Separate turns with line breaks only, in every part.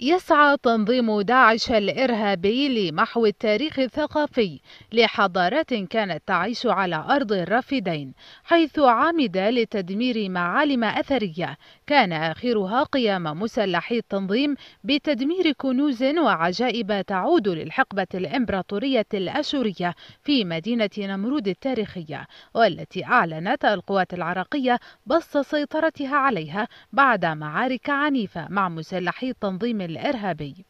يسعى تنظيم داعش الإرهابي لمحو التاريخ الثقافي لحضارات كانت تعيش على أرض الرافدين حيث عمد لتدمير معالم أثرية كان آخرها قيام مسلحي التنظيم بتدمير كنوز وعجائب تعود للحقبة الإمبراطورية الأشورية في مدينة نمرود التاريخية والتي أعلنت القوات العراقية بسط سيطرتها عليها بعد معارك عنيفة مع مسلحي التنظيم الإرهابي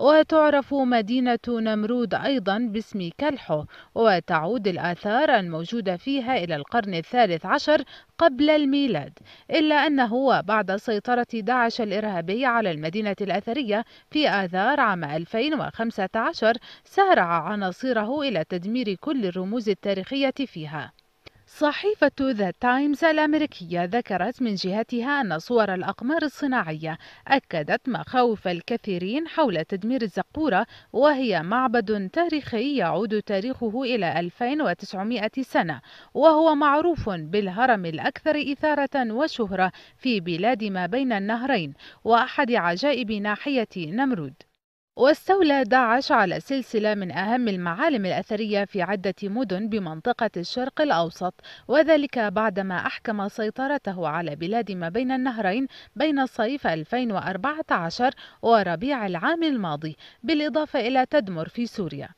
وتعرف مدينة نمرود أيضا باسم كلحو وتعود الآثار الموجودة فيها إلى القرن الثالث عشر قبل الميلاد إلا أنه بعد سيطرة داعش الإرهابي على المدينة الأثرية في آذار عام 2015 سارع عناصره إلى تدمير كل الرموز التاريخية فيها صحيفة ذا تايمز الأمريكية ذكرت من جهتها أن صور الأقمار الصناعية أكدت مخاوف الكثيرين حول تدمير الزقورة وهي معبد تاريخي يعود تاريخه إلى 2900 سنة وهو معروف بالهرم الأكثر إثارة وشهرة في بلاد ما بين النهرين وأحد عجائب ناحية نمرود واستولى داعش على سلسلة من أهم المعالم الأثرية في عدة مدن بمنطقة الشرق الأوسط وذلك بعدما أحكم سيطرته على بلاد ما بين النهرين بين صيف 2014 وربيع العام الماضي بالإضافة إلى تدمر في سوريا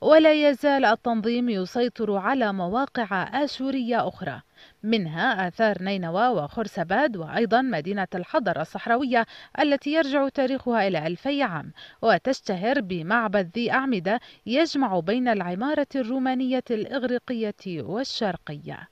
ولا يزال التنظيم يسيطر على مواقع آشورية أخرى منها آثار نينوى وخرسباد وأيضا مدينة الحضر الصحراوية التي يرجع تاريخها إلى ألفي عام وتشتهر بمعبد ذي أعمدة يجمع بين العمارة الرومانية الإغريقية والشرقية